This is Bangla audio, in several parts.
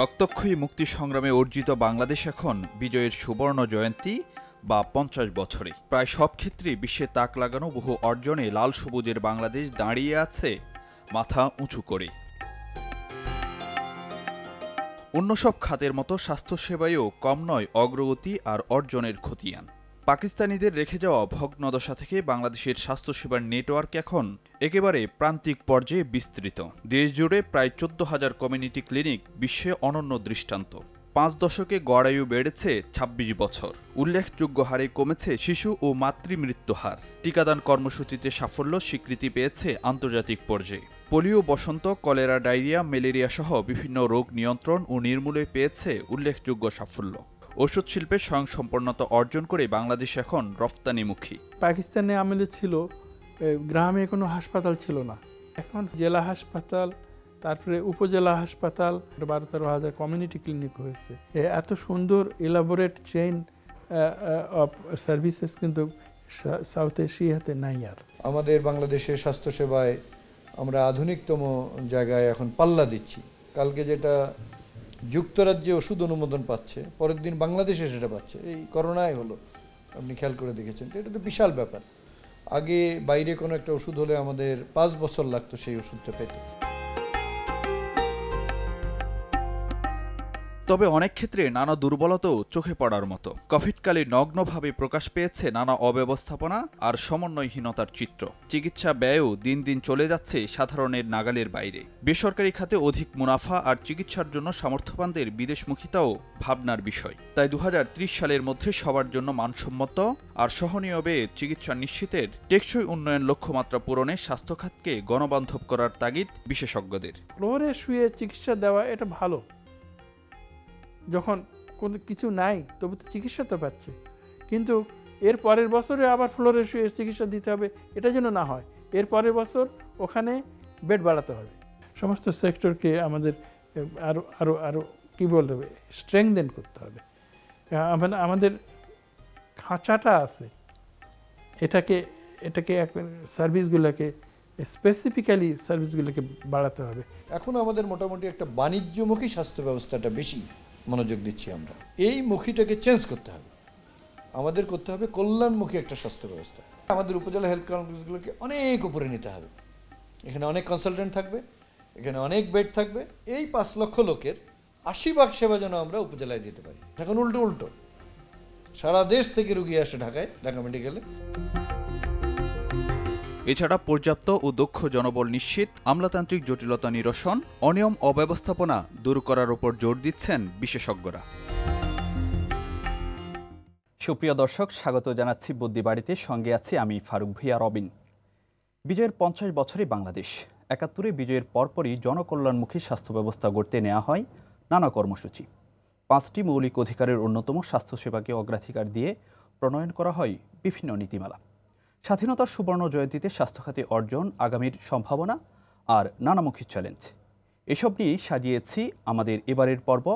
রক্তক্ষয়ী মুক্তি সংগ্রামে অর্জিত বাংলাদেশ এখন বিজয়ের সুবর্ণ জয়ন্তী বা পঞ্চাশ বছরে প্রায় সব ক্ষেত্রে বিশ্বে তাক লাগানো বহু অর্জনে লাল সবুজের বাংলাদেশ দাঁড়িয়ে আছে মাথা উঁচু করে অন্য সব খাতের মতো স্বাস্থ্যসেবায়ও কম নয় অগ্রগতি আর অর্জনের খতিয়ান পাকিস্তানিদের রেখে যাওয়া ভগ্নদশা থেকে বাংলাদেশের স্বাস্থ্যসেবার নেটওয়ার্ক এখন একেবারে প্রান্তিক পর্যায়ে বিস্তৃত দেশ জুড়ে প্রায় চোদ্দ হাজার কমিউনিটি ক্লিনিক বিশ্বে অনন্য দৃষ্টান্ত পাঁচ দশকে গড়ায়ু বেড়েছে ২৬ বছর উল্লেখযোগ্য হারে কমেছে শিশু ও মাতৃমৃত্যু হার টিকাদান কর্মসূচিতে সাফল্য স্বীকৃতি পেয়েছে আন্তর্জাতিক পর্যায়ে পোলিও বসন্ত কলেরা ডায়রিয়া ম্যালেরিয়া সহ বিভিন্ন রোগ নিয়ন্ত্রণ ও নির্মূলে পেয়েছে উল্লেখযোগ্য সাফল্য ওষুধ শিল্পে স্বয়ংসম্পন্নতা অর্জন করে বাংলাদেশ এখন রফতানিমুখী পাকিস্তানে আমলে ছিল গ্রামে কোনো হাসপাতাল ছিল না এখন জেলা হাসপাতাল তারপরে উপজেলা হাসপাতাল বারো তেরো হাজার কমিউনিটি ক্লিনিক হয়েছে এত সুন্দর এলাবোরেট চেইন অফ সার্ভিসেস কিন্তু সাউথ এশিয়াতে নাই আর আমাদের বাংলাদেশের স্বাস্থ্যসেবায় আমরা আধুনিকতম জায়গায় এখন পাল্লা দিচ্ছি কালকে যেটা যুক্তরাজ্যে ওষুধ অনুমোদন পাচ্ছে পরের দিন বাংলাদেশে সেটা পাচ্ছে এই করোনায় হলো আপনি খেয়াল করে দেখেছেন তো এটা তো বিশাল ব্যাপার আগে বাইরে কোনো একটা ওষুধ হলে আমাদের পাঁচ বছর লাগতো সেই ওষুধটা পেতে তবে অনেক ক্ষেত্রে নানা দুর্বলতাও চোখে পড়ার মতো কোভিডকালে নগ্নভাবে প্রকাশ পেয়েছে নানা অব্যবস্থাপনা আর সমন্বয়হীনতার চিত্র চিকিৎসা ব্যয়ও দিন দিন চলে যাচ্ছে সাধারণের নাগালের বাইরে বেসরকারি খাতে অধিক মুনাফা আর চিকিৎসার জন্য সামর্থ্যবানদের বিদেশমুখিতাও ভাবনার বিষয় তাই দু সালের মধ্যে সবার জন্য মানসম্মত আর সহনীয় বেয়ে চিকিৎসা নিশ্চিতের টেকসই উন্নয়ন লক্ষ্যমাত্রা পূরণে স্বাস্থ্যখাতকে গণবান্ধব করার তাগিদ বিশেষজ্ঞদের ফ্লোরে শুয়ে চিকিৎসা দেওয়া এটা ভালো যখন কোনো কিছু নাই তবু তো চিকিৎসা তো পাচ্ছে কিন্তু এর পরের বছরে আবার ফ্লোরে শুয়ে চিকিৎসা দিতে হবে এটা যেন না হয় এর পরের বছর ওখানে বেড বাড়াতে হবে সমস্ত সেক্টরকে আমাদের আরও আরও আরও কী বলতে হবে স্ট্রেংদেন করতে হবে মানে আমাদের খাঁচাটা আছে এটাকে এটাকে সার্ভিসগুলোকে স্পেসিফিক্যালি সার্ভিসগুলোকে বাড়াতে হবে এখন আমাদের মোটামুটি একটা বাণিজ্যমুখী স্বাস্থ্য ব্যবস্থাটা বেশি মনোযোগ দিচ্ছি আমরা এই মুখীটাকে চেঞ্জ করতে হবে আমাদের করতে হবে কল্যাণমুখী একটা স্বাস্থ্য ব্যবস্থা আমাদের উপজেলা হেলথ কমপ্লেক্সগুলোকে অনেক উপরে নিতে হবে এখানে অনেক কনসালটেন্ট থাকবে এখানে অনেক বেড থাকবে এই পাঁচ লক্ষ লোকের আশি ভাগ সেবা যেন আমরা উপজেলায় দিতে পারি এখন উল্টো উল্টো সারা দেশ থেকে রুগী আসে ঢাকায় ঢাকা মেডিকেলে এছাড়া পর্যাপ্ত ও দক্ষ জনবল নিশ্চিত আমলাতান্ত্রিক জটিলতা নিরসন অনিয়ম অব্যবস্থাপনা দূর করার উপর জোর দিচ্ছেন বিশেষজ্ঞরা সুপ্রিয় দর্শক স্বাগত জানাচ্ছি বুদ্ধিবাড়িতে সঙ্গে আছি আমি ফারুক ভিয়া রবিন বিজয়ের পঞ্চাশ বছরে বাংলাদেশ একাত্তরে বিজয়ের পরপরই জনকল্যাণমুখী স্বাস্থ্য ব্যবস্থা গড়তে নেওয়া হয় নানা কর্মসূচি পাঁচটি মৌলিক অধিকারের অন্যতম স্বাস্থ্যসেবাকে অগ্রাধিকার দিয়ে প্রণয়ন করা হয় বিভিন্ন নীতিমালা স্বাধীনতার সুবর্ণ জয়ন্তীতে স্বাস্থ্যখাতে অর্জন আগামীর সম্ভাবনা আর নানামুখী চ্যালেঞ্জ এসব নিয়েই সাজিয়েছি আমাদের এবারের পর্ব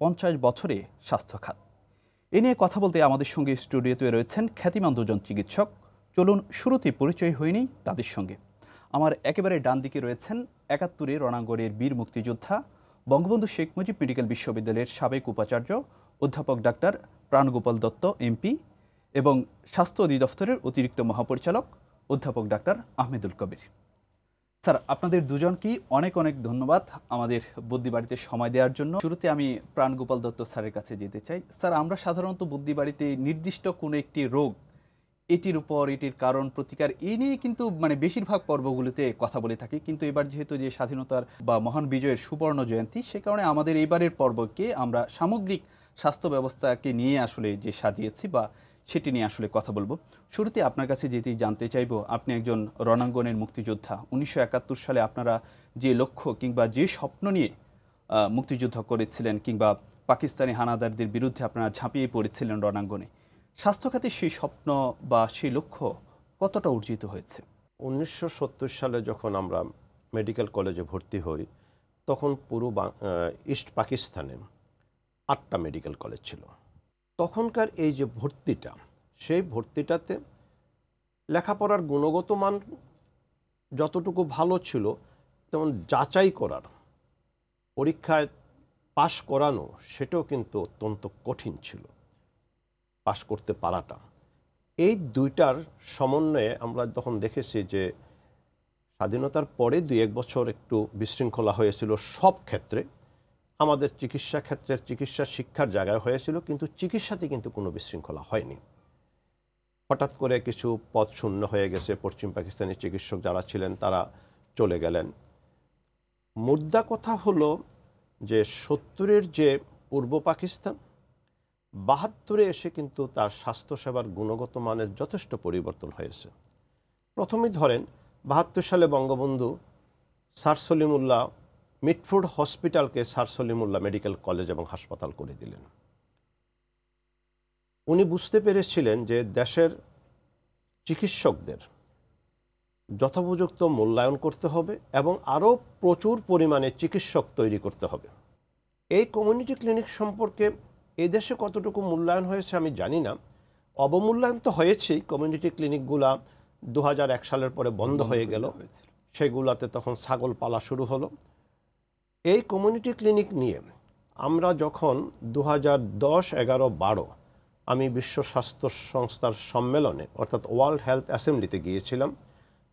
পঞ্চাশ বছরে স্বাস্থ্যখাত এ নিয়ে কথা বলতে আমাদের সঙ্গে স্টুডিওতে রয়েছেন খ্যাতিমান দুজন চিকিৎসক চলুন শুরুতে পরিচয় হয়নি তাদের সঙ্গে আমার একেবারে ডান দিকে রয়েছেন একাত্তরে রণাঙ্গনের বীর মুক্তিযোদ্ধা বঙ্গবন্ধু শেখ মুজিব মেডিকেল বিশ্ববিদ্যালয়ের সাবেক উপাচার্য অধ্যাপক ডাক্তার প্রাণগোপাল দত্ত এমপি এবং স্বাস্থ্য অধিদপ্তরের অতিরিক্ত মহাপরিচালক অধ্যাপক ডাক্তার আহমেদুল কবির স্যার আপনাদের দুজনকেই অনেক অনেক ধন্যবাদ আমাদের বুদ্ধিবাড়িতে সময় দেওয়ার জন্য শুরুতে আমি প্রাণগোপাল দত্ত স্যারের কাছে যেতে চাই স্যার আমরা সাধারণত বুদ্ধিবাড়িতে নির্দিষ্ট কোনো একটি রোগ এটির উপর এটির কারণ প্রতিকার এই নিয়ে কিন্তু মানে বেশিরভাগ পর্বগুলিতে কথা বলে থাকি কিন্তু এবার যেহেতু যে স্বাধীনতার বা মহান বিজয়ের সুবর্ণ জয়ন্তী সে কারণে আমাদের এইবারের পর্বকে আমরা সামগ্রিক স্বাস্থ্য ব্যবস্থাকে নিয়ে আসলে যে সাজিয়েছি বা সেটি নিয়ে আসলে কথা বলবো শুরুতে আপনার কাছে যেতেই জানতে চাইব আপনি একজন রণাঙ্গনের মুক্তিযোদ্ধা উনিশশো সালে আপনারা যে লক্ষ্য কিংবা যে স্বপ্ন নিয়ে মুক্তিযুদ্ধ করেছিলেন কিংবা পাকিস্তানি হানাদারদের বিরুদ্ধে আপনারা ঝাঁপিয়ে পড়েছিলেন রণাঙ্গনে স্বাস্থ্যখাতে সেই স্বপ্ন বা সেই লক্ষ্য কতটা অর্জিত হয়েছে উনিশশো সালে যখন আমরা মেডিকেল কলেজে ভর্তি হই তখন পুরো ইস্ট পাকিস্তানে আটটা মেডিকেল কলেজ ছিল তখনকার এই যে ভর্তিটা সেই ভর্তিটাতে লেখাপড়ার গুণগত মান যতটুকু ভালো ছিল তেমন যাচাই করার পরীক্ষায় পাশ করানো সেটাও কিন্তু অত্যন্ত কঠিন ছিল পাশ করতে পারাটা এই দুইটার সমন্বয়ে আমরা যখন দেখেছি যে স্বাধীনতার পরে দুই এক বছর একটু বিশৃঙ্খলা হয়েছিল সব ক্ষেত্রে আমাদের চিকিৎসা ক্ষেত্রের চিকিৎসা শিক্ষার জায়গায় হয়েছিল কিন্তু চিকিৎসাতে কিন্তু কোনো বিশৃঙ্খলা হয়নি হঠাৎ করে কিছু পদ শূন্য হয়ে গেছে পশ্চিম পাকিস্তানি চিকিৎসক যারা ছিলেন তারা চলে গেলেন মুদ্রা কথা হলো যে সত্তরের যে পূর্ব পাকিস্তান বাহাত্তরে এসে কিন্তু তার স্বাস্থ্যসেবার গুণগত মানের যথেষ্ট পরিবর্তন হয়েছে প্রথমে ধরেন বাহাত্তর সালে বঙ্গবন্ধু সার সলিমুল্লাহ মিটফুড হসপিটালকে স্যার সলিমুল্লাহ মেডিকেল কলেজ এবং হাসপাতাল করে দিলেন উনি বুঝতে পেরেছিলেন যে দেশের চিকিৎসকদের যথোপযুক্ত মূল্যায়ন করতে হবে এবং আরও প্রচুর পরিমাণে চিকিৎসক তৈরি করতে হবে এই কমিউনিটি ক্লিনিক সম্পর্কে এদেশে কতটুকু মূল্যায়ন হয়েছে আমি জানি না অবমূল্যায়ন তো হয়েছেই কমিউনিটি ক্লিনিকগুলা দু সালের পরে বন্ধ হয়ে গেল সেগুলাতে তখন ছাগল পালা শুরু হলো এই কমিউনিটি ক্লিনিক নিয়ে আমরা যখন দু হাজার দশ এগারো বারো আমি বিশ্ব স্বাস্থ্য সংস্থার সম্মেলনে অর্থাৎ ওয়ার্ল্ড হেলথ অ্যাসেম্বলিতে গিয়েছিলাম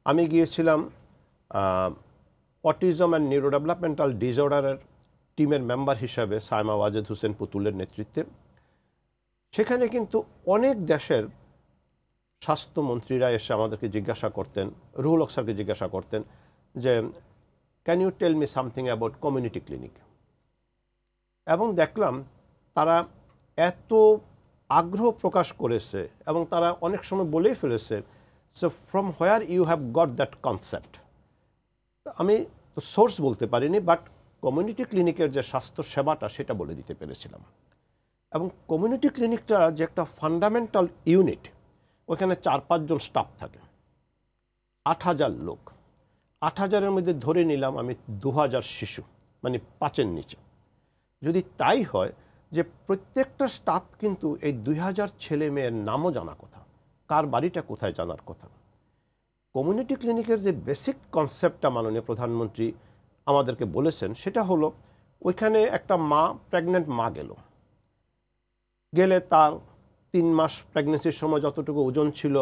আমি গিয়েছিলাম অটিজম অ্যান্ড নিউরো ডেভেলপমেন্টাল ডিজর্ডারের টিমের মেম্বার হিসাবে সায়মা ওয়াজেদ হোসেন পুতুলের নেতৃত্বে সেখানে কিন্তু অনেক দেশের স্বাস্থ্যমন্ত্রীরা এসে আমাদেরকে জিজ্ঞাসা করতেন রুহুল অক্সারকে জিজ্ঞাসা করতেন যে can you tell me something about community clinic এবং দেখলাম তারা এত আগ্রহ প্রকাশ করেছে এবং তারা অনেক সময় বলেই ফেলেছে so from where you have got that concept আমি তো সোর্স বলতে পারিনি বাট কমিউনিটি ক্লিনিকের যে স্বাস্থ্য সেবাটা সেটা বলে দিতে পেরেছিলাম এবং কমিউনিটি ক্লিনিকটা যে একটা ফান্ডামেন্টাল ইউনিট ওইখানে চার পাঁচজন স্টাফ থাকে আট হাজার লোক আট হাজারের মধ্যে ধরে নিলাম আমি দু হাজার শিশু মানে পাঁচের নিচে যদি তাই হয় যে প্রত্যেকটা স্টাফ কিন্তু এই দুই হাজার ছেলে মেয়ের নামও জানা কথা কার বাড়িটা কোথায় জানার কথা কমিউনিটি ক্লিনিকের যে বেসিক কনসেপ্টটা মাননীয় প্রধানমন্ত্রী আমাদেরকে বলেছেন সেটা হলো ওইখানে একটা মা প্রেগনেন্ট মা গেল গেলে তার তিন মাস প্রেগনেন্সির সময় যতটুকু ওজন ছিল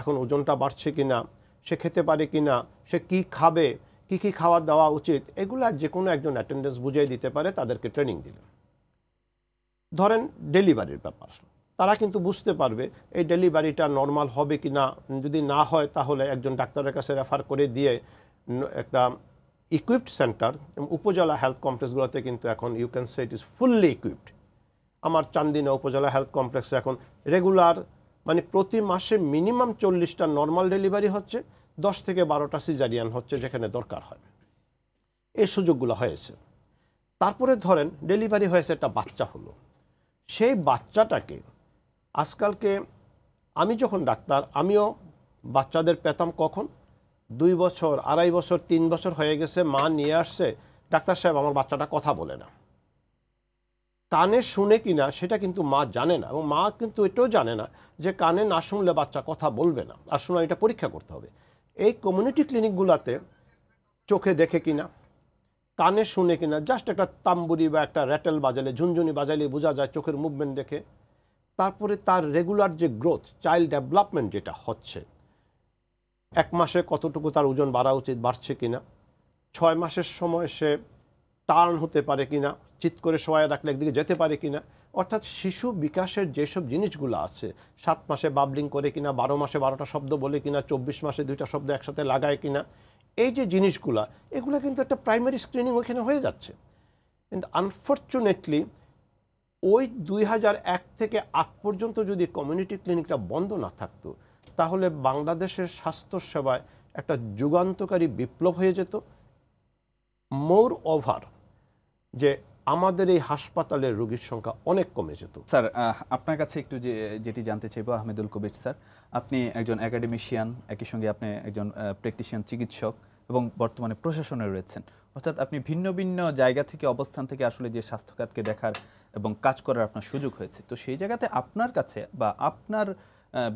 এখন ওজনটা বাড়ছে কিনা না সে খেতে পারে কি না সে কি খাবে কি কি খাওয়া দেওয়া উচিত এগুলো যে কোনো একজন অ্যাটেন্ডেন্স বুঝিয়ে দিতে পারে তাদেরকে ট্রেনিং দিল ধরেন ডেলিভারির ব্যাপার তারা কিন্তু বুঝতে পারবে এই ডেলিভারিটা নর্মাল হবে কি না যদি না হয় তাহলে একজন ডাক্তারের কাছে রেফার করে দিয়ে একটা ইকুইপড সেন্টার উপজেলা হেলথ কমপ্লেক্সগুলোতে কিন্তু এখন you can say it is fully equipped আমার চান্দিনা উপজেলা হেলথ কমপ্লেক্সে এখন রেগুলার মানে প্রতি মাসে মিনিমাম চল্লিশটা নর্মাল ডেলিভারি হচ্ছে দশ থেকে বারোটা সিজারিয়ান হচ্ছে যেখানে দরকার হয় এই সুযোগগুলো হয়েছে তারপরে ধরেন ডেলিভারি হয়েছে একটা বাচ্চা হলো সেই বাচ্চাটাকে আজকালকে আমি যখন ডাক্তার আমিও বাচ্চাদের পেতাম কখন দুই বছর আড়াই বছর তিন বছর হয়ে গেছে মা নিয়ে আসছে ডাক্তার সাহেব আমার বাচ্চাটা কথা বলে না কানে শুনে কিনা সেটা কিন্তু মা জানে না এবং মা কিন্তু এটাও জানে না যে কানে না শুনলে বাচ্চা কথা বলবে না আর শোনা এটা পরীক্ষা করতে হবে এই কমিউনিটি ক্লিনিকগুলোতে চোখে দেখে কিনা কানে শুনে কিনা জাস্ট একটা তাম্বুরি বা একটা র্যাটেল বাজালে ঝুনঝুনি বাজালে বোঝা যায় চোখের মুভমেন্ট দেখে তারপরে তার রেগুলার যে গ্রোথ চাইল্ড ডেভেলপমেন্ট যেটা হচ্ছে এক মাসে কতটুকু তার ওজন বাড়া উচিত বাড়ছে কিনা ছয় মাসের সময় সে টার্ন হতে পারে কিনা চিত করে সবাই রাখলে একদিকে যেতে পারে কিনা অর্থাৎ শিশু বিকাশের যেসব জিনিসগুলো আছে সাত মাসে বাবলিং করে কিনা বারো মাসে বারোটা শব্দ বলে কিনা চব্বিশ মাসে দুইটা শব্দ একসাথে লাগায় কিনা এই যে জিনিসগুলা এগুলো কিন্তু একটা প্রাইমারি স্ক্রিনিং ওইখানে হয়ে যাচ্ছে কিন্তু আনফর্চুনেটলি ওই দুই থেকে আট পর্যন্ত যদি কমিউনিটি ক্লিনিকটা বন্ধ না থাকতো তাহলে বাংলাদেশের স্বাস্থ্যসেবায় একটা যুগান্তকারী বিপ্লব হয়ে যেত মোর ওভার যে আমাদের এই হাসপাতালের রোগীর সংখ্যা অনেক কমে যেত স্যার আপনার কাছে একটু যে যেটি জানতে চাইবো আহমেদুল কবির স্যার আপনি একজন একাডেমিশিয়ান একই সঙ্গে আপনি একজন প্র্যাকটিশিয়ান চিকিৎসক এবং বর্তমানে প্রশাসনে রয়েছেন অর্থাৎ আপনি ভিন্ন ভিন্ন জায়গা থেকে অবস্থান থেকে আসলে যে স্বাস্থ্যখাতকে দেখার এবং কাজ করার আপনার সুযোগ হয়েছে তো সেই জায়গাতে আপনার কাছে বা আপনার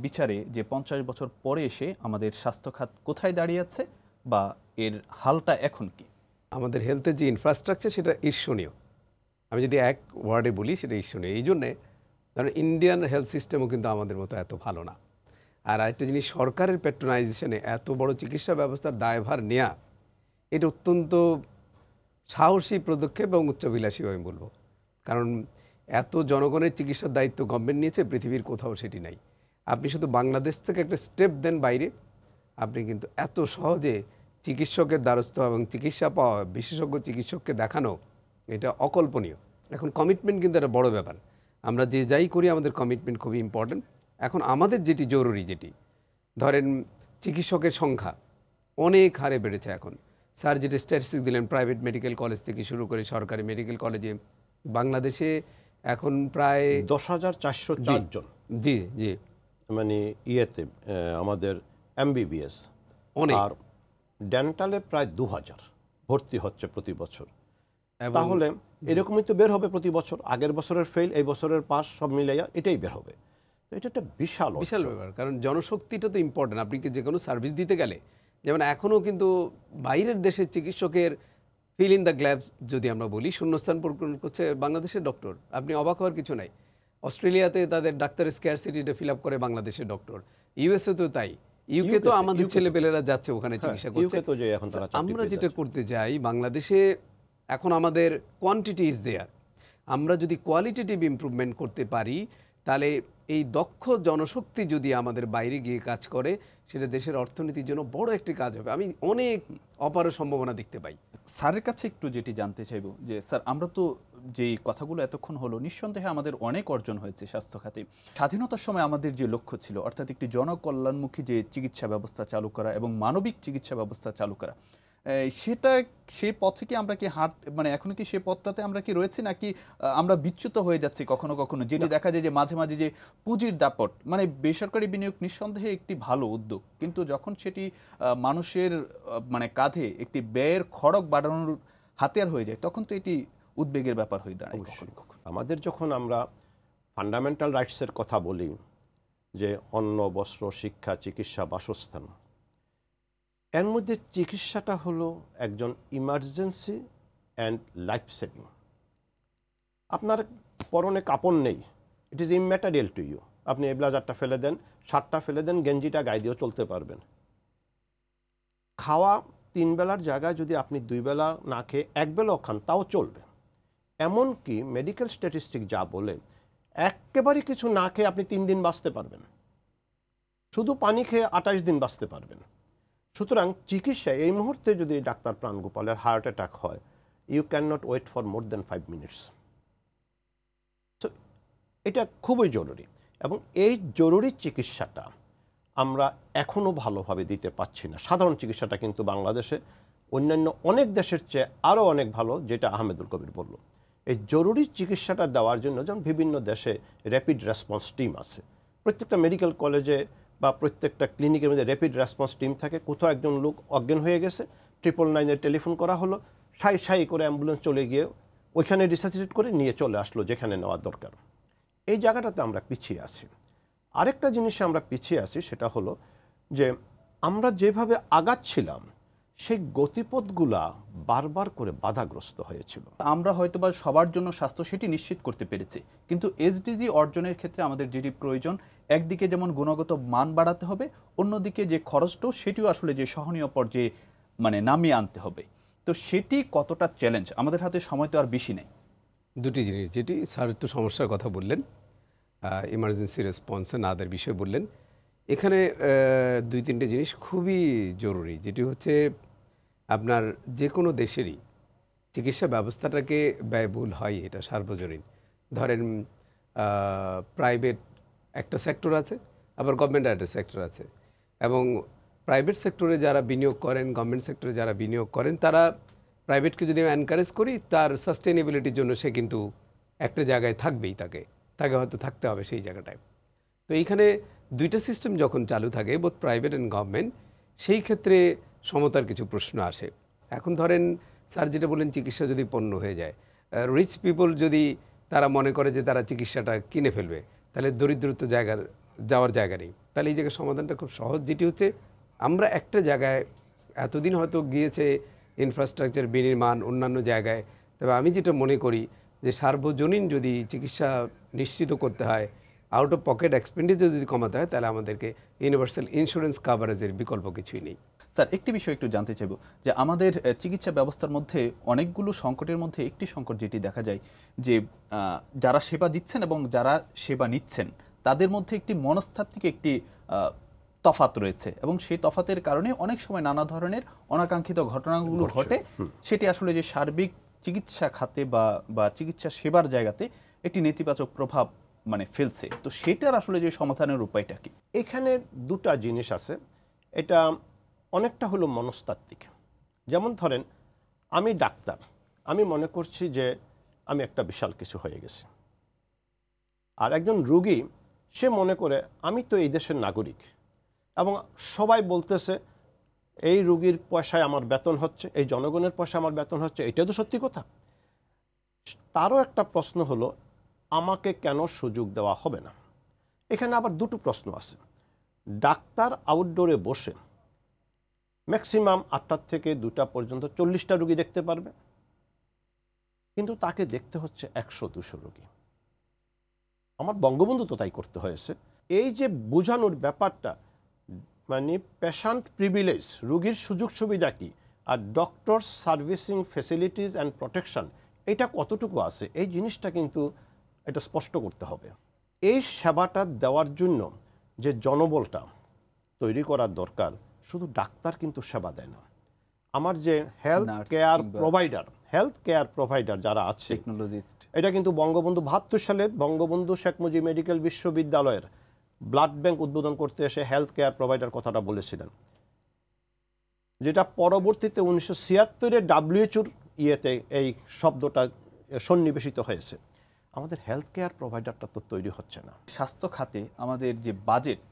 বিচারে যে পঞ্চাশ বছর পরে এসে আমাদের স্বাস্থ্যখাত কোথায় দাঁড়িয়ে আছে বা এর হালটা এখন কী আমাদের হেলথের যে ইনফ্রাস্ট্রাকচার সেটা ঈর্ষণীয় আমি যদি এক ওয়ার্ডে বলি সেটা ঈর্ষণীয় এই জন্যে ধরুন ইন্ডিয়ান হেলথ সিস্টেমও কিন্তু আমাদের মতো এত ভালো না আর আরেকটা জিনিস সরকারের প্যাট্রোনাইজেশনে এত বড় চিকিৎসা ব্যবস্থার দায়ভার নেয়া এটা অত্যন্ত সাহসী পদক্ষেপ এবং উচ্চবিলাসী আমি বলবো কারণ এত জনগণের চিকিৎসার দায়িত্ব গভর্নমেন্ট নিয়েছে পৃথিবীর কোথাও সেটি নাই আপনি শুধু বাংলাদেশ থেকে একটা স্টেপ দেন বাইরে আপনি কিন্তু এত সহজে চিকিৎসকের দ্বারস্থ এবং চিকিৎসা পাওয়া বিশেষজ্ঞ চিকিৎসককে দেখানো এটা অকল্পনীয় এখন কমিটমেন্ট কিন্তু একটা বড় ব্যাপার আমরা যে যাই করি আমাদের কমিটমেন্ট খুবই ইম্পর্ট্যান্ট এখন আমাদের যেটি জরুরি যেটি ধরেন চিকিৎসকের সংখ্যা অনেক হারে বেড়েছে এখন স্যার যেটা স্ট্যাটিস্টিক দিলেন প্রাইভেট মেডিকেল কলেজ থেকে শুরু করে সরকারি মেডিকেল কলেজে বাংলাদেশে এখন প্রায় দশ হাজার চারশো জন জি জি মানে ইয়েতে আমাদের এমবিবিএস অনেক আর ডেন্টালে প্রায় দু হাজার ভর্তি হচ্ছে প্রতি বছর তাহলে এরকমই তো বের হবে প্রতি বছর আগের বছরের ফেল এই বছরের পাস সব মিলাইয়া এটাই বের হবে তো এটা একটা বিশাল বিশাল ব্যাপার কারণ জনশক্তিটা তো ইম্পর্টেন্ট আপনি যে কোনো সার্ভিস দিতে গেলে যেমন এখনও কিন্তু বাইরের দেশের চিকিৎসকের ফিল ইন দ্য গ্ল্যাব যদি আমরা বলি শূন্যস্থান পূরণ করছে বাংলাদেশের ডক্টর আপনি অবাক হওয়ার কিছু নাই অস্ট্রেলিয়াতে তাদের ডাক্তারের স্কেয়ার সিটিটা ফিল আপ করে বাংলাদেশের ডক্টর ইউএসএ তো তাই ইউকে তো আমাদের ছেলেপেলেরা যাচ্ছে ওখানে হ্যাঁ, চিকিৎসা করছে আমরা যেটা করতে যাই বাংলাদেশে এখন আমাদের কোয়ান্টিটি ইজ দেয়ার আমরা যদি কোয়ালিটেটিভ ইম্প্রুভমেন্ট করতে পারি তাহলে এই দক্ষ জনশক্তি যদি আমাদের বাইরে গিয়ে কাজ করে সেটা দেশের অর্থনীতির জন্য বড় একটি কাজ হবে আমি অনেক অপার সম্ভাবনা দেখতে পাই স্যারের কাছে একটু যেটি জানতে চাইব যে স্যার আমরা তো যে কথাগুলো এতক্ষণ হলো নিঃসন্দেহে আমাদের অনেক অর্জন হয়েছে স্বাস্থ্য খাতে স্বাধীনতার সময় আমাদের যে লক্ষ্য ছিল অর্থাৎ একটি জনকল্যাণমুখী যে চিকিৎসা ব্যবস্থা চালু করা এবং মানবিক চিকিৎসা ব্যবস্থা চালু করা সেটা সে পথে কি আমরা কি হাট মানে এখনো কি সে পথটাতে আমরা কি রয়েছি নাকি আমরা বিচ্যুত হয়ে যাচ্ছি কখনো কখনো যেটি দেখা যায় যে মাঝে মাঝে যে পুঁজির দাপট মানে বেসরকারি বিনিয়োগ নিঃসন্দেহে একটি ভালো উদ্যোগ কিন্তু যখন সেটি মানুষের মানে কাঁধে একটি ব্যয়ের খড়ক বাড়ানোর হাতিয়ার হয়ে যায় তখন তো এটি উদ্বেগের ব্যাপার হয়ে দাঁড়ায় আমাদের যখন আমরা ফান্ডামেন্টাল রাইটসের কথা বলি যে অন্ন বস্ত্র শিক্ষা চিকিৎসা বাসস্থান এর মধ্যে চিকিৎসাটা হলো একজন ইমার্জেন্সি অ্যান্ড লাইফ সেভিং আপনার পরনে কাপড় নেই it is immaterial to you আপনি এই ব্লাজারটা ফেলে দেন শার্টটা ফেলে দেন গেঞ্জিটা গায়ে দিয়েও চলতে পারবেন খাওয়া তিন বেলার জায়গায় যদি আপনি দুই বেলা না খেয়ে এক বেলাও খান তাও চলবে এমনকি মেডিকেল স্ট্যাটিস্টিক যা বলে একেবারে কিছু না খেয়ে আপনি তিন দিন বাঁচতে পারবেন শুধু পানি খেয়ে আঠাশ দিন বাঁচতে পারবেন সুতরাং চিকিৎসায় এই মুহূর্তে যদি ডাক্তার প্রাণগোপালের হার্ট অ্যাটাক হয় you can not wait for more than five minutes তো এটা খুবই জরুরি এবং এই জরুরি চিকিৎসাটা আমরা এখনও ভালোভাবে দিতে পাচ্ছি না সাধারণ চিকিৎসাটা কিন্তু বাংলাদেশে অন্যান্য অনেক দেশের চেয়ে আরও অনেক ভালো যেটা আহমেদুল কবির বলল এই জরুরি চিকিৎসাটা দেওয়ার জন্য যেমন বিভিন্ন দেশে র্যাপিড রেসপন্স টিম আছে প্রত্যেকটা মেডিকেল কলেজে বা প্রত্যেকটা ক্লিনিকের মধ্যে র্যাপিড রেসপন্স টিম থাকে কোথাও একজন লোক অজ্ঞান হয়ে গেছে ট্রিপল নাইনে টেলিফোন করা হলো সাই সাই করে অ্যাম্বুলেন্স চলে গিয়ে ওইখানে রিসার্চিট করে নিয়ে চলে আসলো যেখানে নেওয়ার দরকার এই জায়গাটাতে আমরা পিছিয়ে আছি আরেকটা জিনিসে আমরা পিছিয়ে আছি সেটা হলো যে আমরা যেভাবে আগাচ্ছিলাম সেই গতিপথগুলা বারবার করে বাধাগ্রস্ত হয়েছিল আমরা হয়তোবা সবার জন্য স্বাস্থ্য সেটি নিশ্চিত করতে পেরেছি কিন্তু এসডিজি অর্জনের ক্ষেত্রে আমাদের যেটি প্রয়োজন একদিকে যেমন গুণগত মান বাড়াতে হবে অন্যদিকে যে খরচটাও সেটিও আসলে যে সহনীয় পর্যায়ে মানে নামিয়ে আনতে হবে তো সেটি কতটা চ্যালেঞ্জ আমাদের হাতে সময় তো আর বেশি নেই দুটি জিনিস যেটি স্যার একটু সমস্যার কথা বললেন ইমার্জেন্সি রেসপন্সে নাদের বিষয়ে বললেন এখানে দুই তিনটে জিনিস খুবই জরুরি যেটি হচ্ছে আপনার যে কোনো দেশেরই চিকিৎসা ব্যবস্থাটাকে ব্যয়বহুল হয় এটা সার্বজনীন ধরেন প্রাইভেট একটা সেক্টর আছে আবার গভর্নমেন্ট একটা সেক্টর আছে এবং প্রাইভেট সেক্টরে যারা বিনিয়োগ করেন গভর্নমেন্ট সেক্টরে যারা বিনিয়োগ করেন তারা প্রাইভেটকে যদি আমি এনকারেজ করি তার সাস্টেনেবিলিটির জন্য সে কিন্তু একটা জায়গায় থাকবেই তাকে তাকে হয়তো থাকতে হবে সেই জায়গাটায় তো এইখানে দুইটা সিস্টেম যখন চালু থাকে বোধ প্রাইভেট অ্যান্ড গভর্নমেন্ট সেই ক্ষেত্রে সমতার কিছু প্রশ্ন আসে এখন ধরেন স্যার যেটা বলেন চিকিৎসা যদি পণ্য হয়ে যায় রিচ পিপল যদি তারা মনে করে যে তারা চিকিৎসাটা কিনে ফেলবে তাহলে দরিদ্রত্ব জায়গার যাওয়ার জায়গা নেই তাহলে এই জায়গায় সমাধানটা খুব সহজ যেটি হচ্ছে আমরা একটা জায়গায় এতদিন হয়তো গিয়েছে ইনফ্রাস্ট্রাকচার বিনির্মাণ অন্যান্য জায়গায় তবে আমি যেটা মনে করি যে সার্বজনীন যদি চিকিৎসা নিশ্চিত করতে হয় আউট অফ পকেট এক্সপেন্ডিচার যদি কমাতে হয় তাহলে আমাদেরকে ইউনিভার্সাল ইন্স্যুরেন্স কাভারেজের বিকল্প কিছুই নেই স্যার একটি বিষয় একটু জানতে চাইব যে আমাদের চিকিৎসা ব্যবস্থার মধ্যে অনেকগুলো সংকটের মধ্যে একটি সংকট যেটি দেখা যায় যে যারা সেবা দিচ্ছেন এবং যারা সেবা নিচ্ছেন তাদের মধ্যে একটি মনস্তাত্ত্বিক একটি তফাত রয়েছে এবং সেই তফাতের কারণে অনেক সময় নানা ধরনের অনাকাঙ্ক্ষিত ঘটনাগুলো ঘটে সেটি আসলে যে সার্বিক চিকিৎসা খাতে বা বা চিকিৎসা সেবার জায়গাতে একটি নেতিবাচক প্রভাব মানে ফেলছে তো সেটার আসলে যে সমাধানের উপায়টা কি এখানে দুটা জিনিস আছে এটা অনেকটা হলো মনস্তাত্ত্বিক যেমন ধরেন আমি ডাক্তার আমি মনে করছি যে আমি একটা বিশাল কিছু হয়ে গেছি আর একজন রুগী সে মনে করে আমি তো এই দেশের নাগরিক এবং সবাই বলতেছে এই রুগীর পয়সায় আমার বেতন হচ্ছে এই জনগণের পয়সায় আমার বেতন হচ্ছে এটা তো সত্যি কথা তারও একটা প্রশ্ন হলো আমাকে কেন সুযোগ দেওয়া হবে না এখানে আবার দুটো প্রশ্ন আছে ডাক্তার আউটডোরে বসে ম্যাক্সিমাম আটটার থেকে দুটা পর্যন্ত চল্লিশটা রুগী দেখতে পারবে কিন্তু তাকে দেখতে হচ্ছে একশো দুশো রুগী আমার বঙ্গবন্ধু তো তাই করতে হয়েছে এই যে বোঝানোর ব্যাপারটা মানে পেশান্ট প্রিভিলেজ রুগীর সুযোগ সুবিধা কী আর doctor servicing facilities and protection এটা কতটুকু আছে এই জিনিসটা কিন্তু এটা স্পষ্ট করতে হবে এই সেবাটা দেওয়ার জন্য যে জনবলটা তৈরি করার দরকার শুধু ডাক্তার কিন্তু সেবা দেয় না আমার যে health care provider health care provider যারা আছে টেকনোলজিস্ট এটা কিন্তু বঙ্গবন্ধু বাহাত্তর সালে বঙ্গবন্ধু শেখ মুজিব মেডিকেল বিশ্ববিদ্যালয়ের ব্লাড ব্যাংক উদ্বোধন করতে এসে হেলথ কেয়ার প্রোভাইডার কথাটা বলেছিলেন যেটা পরবর্তীতে উনিশশো ছিয়াত্তরে ডাব্লিউএচুর ইয়েতে এই শব্দটা সন্নিবেশিত হয়েছে আমাদের হেলথ কেয়ার প্রোভাইডারটা তো তৈরি হচ্ছে না স্বাস্থ্য খাতে আমাদের যে বাজেট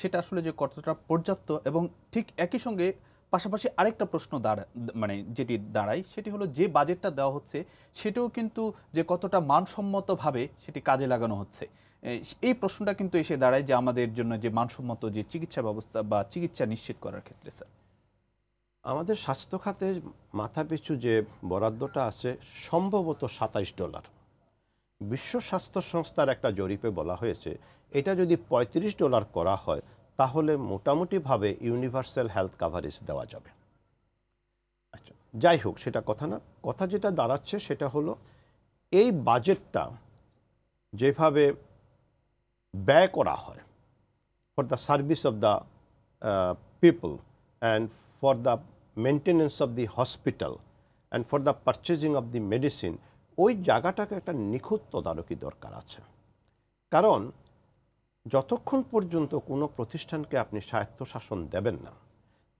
সেটা আসলে যে কতটা পর্যাপ্ত এবং ঠিক একই সঙ্গে পাশাপাশি আরেকটা প্রশ্ন দাঁড়া মানে যেটি দাঁড়ায় সেটি হলো যে বাজেটটা দেওয়া হচ্ছে সেটাও কিন্তু যে কতটা মানসম্মতভাবে সেটি কাজে লাগানো হচ্ছে এই প্রশ্নটা কিন্তু এসে দাঁড়ায় যে আমাদের জন্য যে মানসম্মত যে চিকিৎসা ব্যবস্থা বা চিকিৎসা নিশ্চিত করার ক্ষেত্রে স্যার আমাদের স্বাস্থ্য খাতে মাথা পিছু যে বরাদ্দটা আছে সম্ভবত সাতাইশ ডলার বিশ্ব স্বাস্থ্য সংস্থার একটা জরিপে বলা হয়েছে এটা যদি ৩৫ ডলার করা হয় তাহলে মোটামুটিভাবে ইউনিভার্সাল হেলথ কাভারেজ দেওয়া যাবে আচ্ছা যাই হোক সেটা কথা না কথা যেটা দাঁড়াচ্ছে সেটা হলো এই বাজেটটা যেভাবে ব্যয় করা হয় for the service of the people and for the maintenance of the hospital and for the purchasing of the medicine ওই জায়গাটাকে একটা নিখুঁত তদারকি দরকার আছে কারণ যতক্ষণ পর্যন্ত কোনো প্রতিষ্ঠানকে আপনি স্বায়ত্তশাসন দেবেন না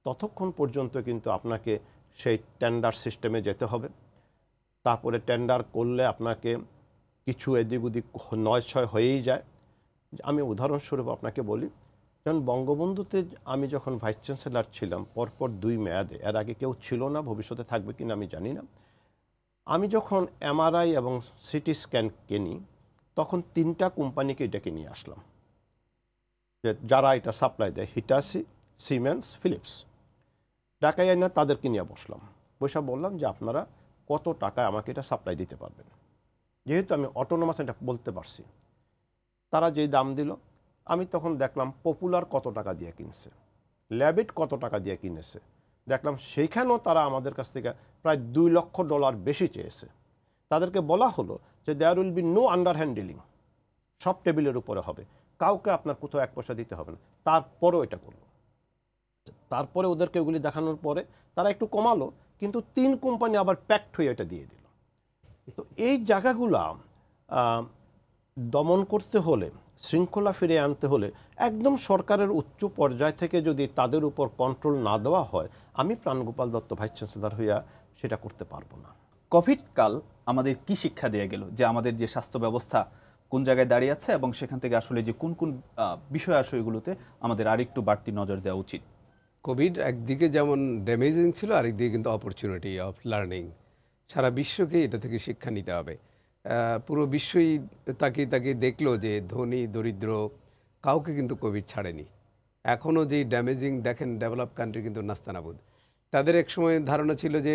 ততক্ষণ পর্যন্ত কিন্তু আপনাকে সেই টেন্ডার সিস্টেমে যেতে হবে তারপরে টেন্ডার করলে আপনাকে কিছু এদিক ওদিক নয় ছয় হয়েই যায় আমি উদাহরণস্বরূপ আপনাকে বলি যেমন বঙ্গবন্ধুতে আমি যখন ভাইস চ্যান্সেলার ছিলাম পরপর দুই মেয়াদে এর আগে কেউ ছিল না ভবিষ্যতে থাকবে কিনা আমি জানি না আমি যখন এমআরআই এবং সিটি স্ক্যান কিনি তখন তিনটা কোম্পানিকে ডেকে নিয়ে আসলাম যে যারা এটা সাপ্লাই দেয় হিটাসি সিমেন্স ফিলিপস ঢাকায় না তাদেরকে নিয়ে বসলাম বসে বললাম যে আপনারা কত টাকায় আমাকে এটা সাপ্লাই দিতে পারবেন যেহেতু আমি অটোনোমাস এটা বলতে পারছি তারা যেই দাম দিল আমি তখন দেখলাম পপুলার কত টাকা দিয়ে কিনছে ল্যাবিট কত টাকা দিয়ে কিনেছে দেখলাম সেইখানেও তারা আমাদের কাছ থেকে প্রায় দুই লক্ষ ডলার বেশি চেয়েছে তাদেরকে বলা হলো যে there will be no under dealing সব টেবিলের উপরে হবে কাউকে আপনার কোথাও এক পয়সা দিতে হবে না তারপরেও এটা করলো তারপরে ওদেরকে ওগুলি দেখানোর পরে তারা একটু কমালো কিন্তু তিন কোম্পানি আবার প্যাকড হয়ে এটা দিয়ে দিল তো এই জায়গাগুলো দমন করতে হলে শৃঙ্খলা ফিরে আনতে হলে একদম সরকারের উচ্চ পর্যায় থেকে যদি তাদের উপর কন্ট্রোল না দেওয়া হয় আমি প্রাণগোপাল দত্ত ভাইস চ্যান্সেলর হইয়া সেটা করতে পারবো না কোভিডকাল আমাদের কি শিক্ষা দেয়া গেল যে আমাদের যে স্বাস্থ্য ব্যবস্থা কোন জায়গায় দাঁড়িয়ে আছে এবং সেখান থেকে আসলে যে কোন কোন বিষয় আশয়গুলোতে আমাদের আরেকটু বাড়তি নজর দেওয়া উচিত কোভিড একদিকে যেমন ড্যামেজিং ছিল আরেকদিকে কিন্তু অপরচুনিটি অফ লার্নিং সারা বিশ্বকে এটা থেকে শিক্ষা নিতে হবে পুরো বিশ্বই তাকে তাকে দেখলো যে ধনী দরিদ্র কাউকে কিন্তু কোভিড ছাড়েনি এখনও যে ড্যামেজিং দেখেন ডেভেলপ কান্ট্রি কিন্তু নাস্তানাবুদ তাদের এক সময় ধারণা ছিল যে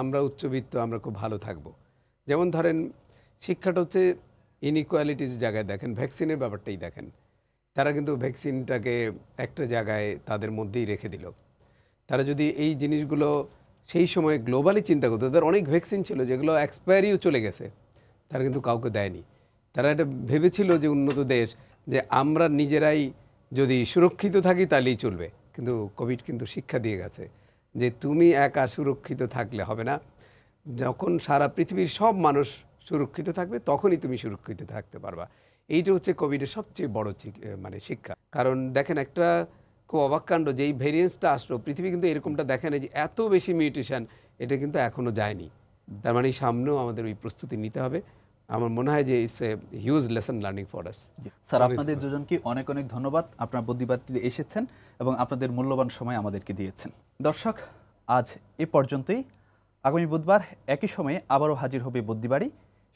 আমরা উচ্চবিত্ত আমরা খুব ভালো থাকব যেমন ধরেন শিক্ষাটা হচ্ছে ইনইকোয়ালিটিস জায়গায় দেখেন ভ্যাকসিনের ব্যাপারটাই দেখেন তারা কিন্তু ভ্যাকসিনটাকে একটা জায়গায় তাদের মধ্যেই রেখে দিল তারা যদি এই জিনিসগুলো সেই সময় গ্লোবালি চিন্তা করতো তাদের অনেক ভ্যাকসিন ছিল যেগুলো এক্সপায়ারিও চলে গেছে তারা কিন্তু কাউকে দেয়নি তারা এটা ভেবেছিল যে উন্নত দেশ যে আমরা নিজেরাই যদি সুরক্ষিত থাকি তাহলেই চলবে কিন্তু কোভিড কিন্তু শিক্ষা দিয়ে গেছে যে তুমি একা সুরক্ষিত থাকলে হবে না যখন সারা পৃথিবীর সব মানুষ সুরক্ষিত থাকবে তখনই তুমি সুরক্ষিত থাকতে পারবা এইটা হচ্ছে কোভিডের সবচেয়ে বড় মানে শিক্ষা কারণ দেখেন একটা খুব অবাককাণ্ড যে এই ভেরিয়েন্সটা আসলো পৃথিবী কিন্তু এরকমটা দেখে না যে এত বেশি মিউটেশান এটা কিন্তু এখনও যায়নি তার মানে সামনেও আমাদের ওই প্রস্তুতি নিতে হবে আমার মনে হয় যে it's a huge lesson learning for us sir আপনাদের দুজনকে অনেক অনেক ধন্যবাদ আপনার বুদ্ধিবাদীতে এসেছেন এবং আপনাদের মূল্যবান সময় আমাদেরকে দিয়েছেন দর্শক আজ এ পর্যন্তই আগামী বুধবার একই সময়ে আবারও হাজির হবে বুদ্ধিবাড়ি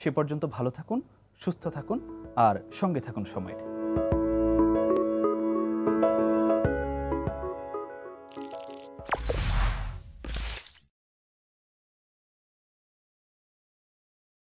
সে পর্যন্ত ভালো থাকুন সুস্থ থাকুন আর সঙ্গে থাকুন সময়ের